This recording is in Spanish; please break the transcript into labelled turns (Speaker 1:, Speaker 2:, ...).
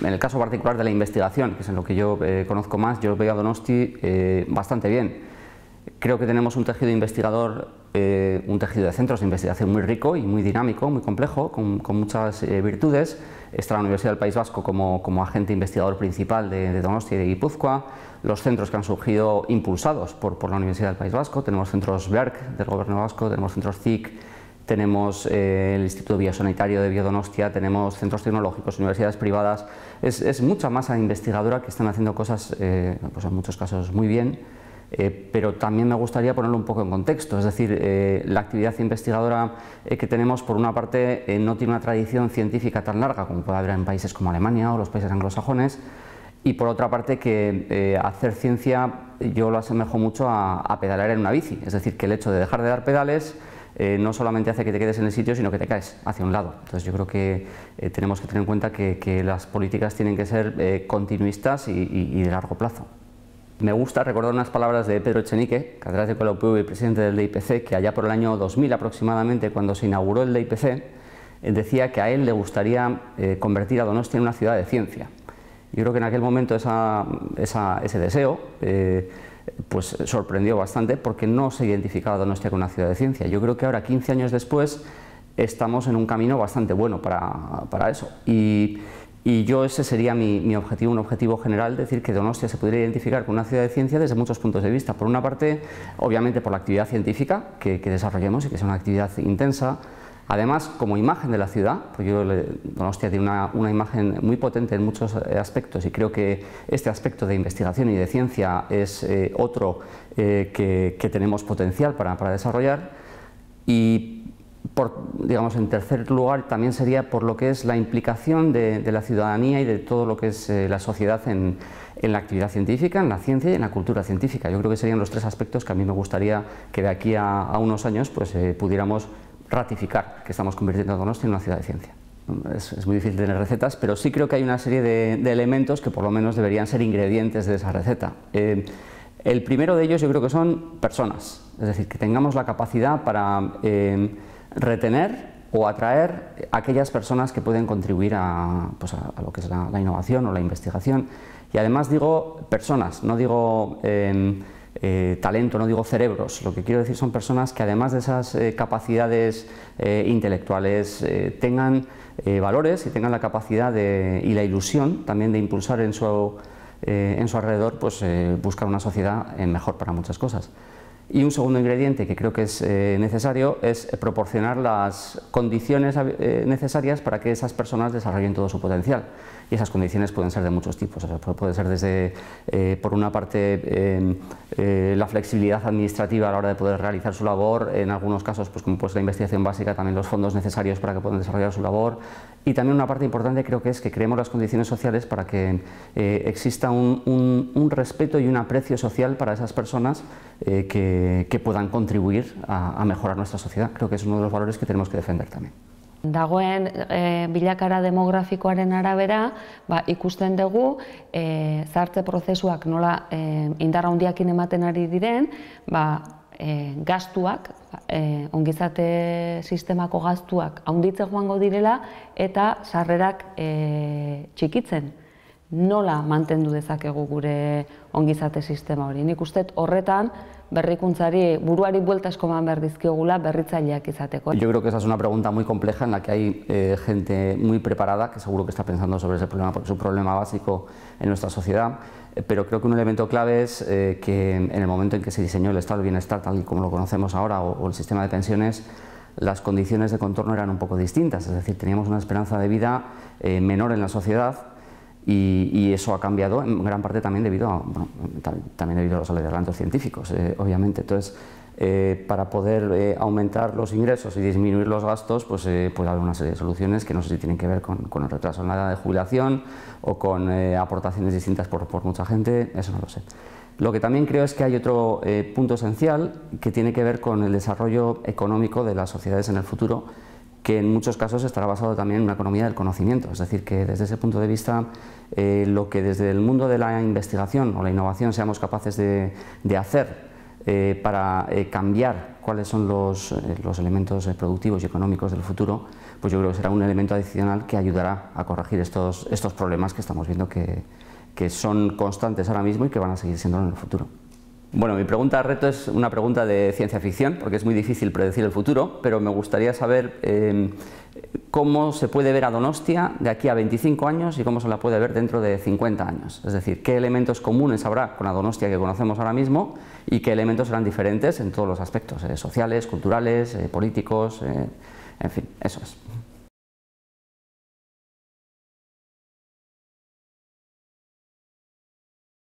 Speaker 1: En el caso particular de la investigación, que es en lo que yo eh, conozco más, yo veo a Donosti eh, bastante bien. Creo que tenemos un tejido investigador, eh, un tejido de centros de investigación muy rico y muy dinámico, muy complejo, con, muchas virtudes. Está la Universidad del País Vasco como, agente investigador principal de, Donosti y de Guipúzcoa. Los centros que han surgido impulsados por, por la Universidad del País Vasco. Tenemos centros BERC del Gobierno Vasco, tenemos centros CIC tenemos eh, el Instituto Biosanitario de Biodonostia, tenemos centros tecnológicos, universidades privadas. Es, mucha masa investigadora que están haciendo cosas, eh, pues en muchos casos muy bien, eh, pero también me gustaría ponerlo un poco en contexto, es decir, la actividad investigadora que tenemos, por una parte, no tiene una tradición científica tan larga como puede haber en países como Alemania o los países anglosajones, y por otra parte que hacer ciencia yo lo asemejo mucho a, a pedalear en una bici, es decir, que el hecho de dejar de dar pedales eh, no solamente hace que te quedes en el sitio, sino que te caes hacia un lado. Entonces yo creo que eh, tenemos que tener en cuenta que, las políticas tienen que ser eh, continuistas y, de largo plazo. Me gusta recordar unas palabras de Pedro Echenique, catedrático de la UPV y presidente del DIPC, que allá por el año 2000 aproximadamente, cuando se inauguró el DIPC, decía que a él le gustaría convertir a Donostia en una ciudad de ciencia. Yo creo que en aquel momento ese deseo pues sorprendió bastante porque no se identificaba Donostia con una ciudad de ciencia. Yo creo que ahora, 15 años después, estamos en un camino bastante bueno para, eso. Y, yo ese sería mi, objetivo, un objetivo general, decir que Donostia se pudiera identificar con una ciudad de ciencia desde muchos puntos de vista. Por una parte, obviamente por la actividad científica que, que desarrollemos y que es una actividad intensa, Además, como imagen de la ciudad, porque yo, Donostia tiene una, imagen muy potente en muchos eh, aspectos y creo que este aspecto de investigación y de ciencia es eh, otro eh, que, tenemos potencial para, desarrollar. Y, por, digamos, en tercer lugar, también sería por lo que es la implicación de, la ciudadanía y de todo lo que es la sociedad en, la actividad científica, en la ciencia y en la cultura científica. Yo creo que serían los tres aspectos que a mí me gustaría que de aquí a, unos años pues, pudiéramos ratificar que estamos convirtiendo a Donostia en una ciudad de ciencia. Es, muy difícil tener recetas, pero sí creo que hay una serie de, elementos que por lo menos deberían ser ingredientes de esa receta. Eh, el primero de ellos yo creo que son personas, es decir, que tengamos la capacidad para eh, retener o atraer a aquellas personas que pueden contribuir a, pues lo que es la, innovación o la investigación. Y además digo personas, no digo... Eh, eh, talento, no digo cerebros, lo que quiero decir son personas que además de esas eh, capacidades eh, intelectuales tengan valores y tengan la capacidad de, y la ilusión también de impulsar en su, en su alrededor, pues buscar una sociedad mejor para muchas cosas. Y un segundo ingrediente que creo que es eh, necesario es eh, proporcionar las condiciones eh, necesarias para que esas personas desarrollen todo su potencial. Y esas condiciones pueden ser de muchos tipos. puede ser desde, por una parte, em, la flexibilidad administrativa a la hora de poder realizar su labor, en algunos casos, pues, como pues, la investigación básica, también los fondos necesarios para que puedan desarrollar su labor. Y también una parte importante creo que es que creemos las condiciones sociales para que exista un, un, un, respeto y un aprecio social para esas personas que que puedan contribuir a, a mejorar nuestra sociedad. Creo que es uno de los valores que tenemos que defender también. Dagoen e, bilakara demografikoaren arabera, ba, ikusten dugu e, eh, zartze prozesuak nola e, eh, indarra hundiakin ematen ari diren, ba, e, gaztuak, ba, e, ongizate sistemako gaztuak, haunditze joango direla eta sarrerak e, txikitzen. no nola mantendu dezakegu gure ongizate sistema hori. Nik uste horretan berrikuntzari buruari vueltas eskoman behar dizkiogula berritzaileak izateko. Yo creo que esa es una pregunta muy compleja en la que hay eh, gente muy preparada que seguro que está pensando sobre ese problema porque es un problema básico en nuestra sociedad, eh, pero creo que un elemento clave es eh, que en el momento en que se diseñó el estado de bienestar tal y como lo conocemos ahora o, el sistema de pensiones las condiciones de contorno eran un poco distintas, es decir, teníamos una esperanza de vida menor en la sociedad y, eso ha cambiado en gran parte también debido a, también debido a los adelantos científicos, eh, obviamente. Entonces, eh, para poder eh, aumentar los ingresos y disminuir los gastos, pues puede haber una serie de soluciones que no sé si tienen que ver con, el retraso en la edad de jubilación o con aportaciones distintas por, por mucha gente, eso no lo sé. Lo que también creo es que hay otro punto esencial que tiene que ver con el desarrollo económico de las sociedades en el futuro que en muchos casos estará basado también en una economía del conocimiento. Es decir, que desde ese punto de vista, eh, lo que desde el mundo de la investigación o la innovación seamos capaces de, hacer eh, para eh, cambiar cuáles son los, elementos productivos y económicos del futuro, pues yo creo que será un elemento adicional que ayudará a corregir estos, estos problemas que estamos viendo que son constantes ahora mismo y que van a seguir siendo en el futuro. Bueno, mi pregunta reto es una pregunta de ciencia ficción, porque es muy difícil predecir el futuro, pero me gustaría saber em, cómo se puede ver a Donostia de aquí a 25 años y cómo se la puede ver dentro de 50 años. Es decir, qué elementos comunes habrá con la Donostia que conocemos ahora mismo y qué elementos serán diferentes en todos los aspectos, eh, sociales, culturales, eh, políticos, eh, en fin, eso es.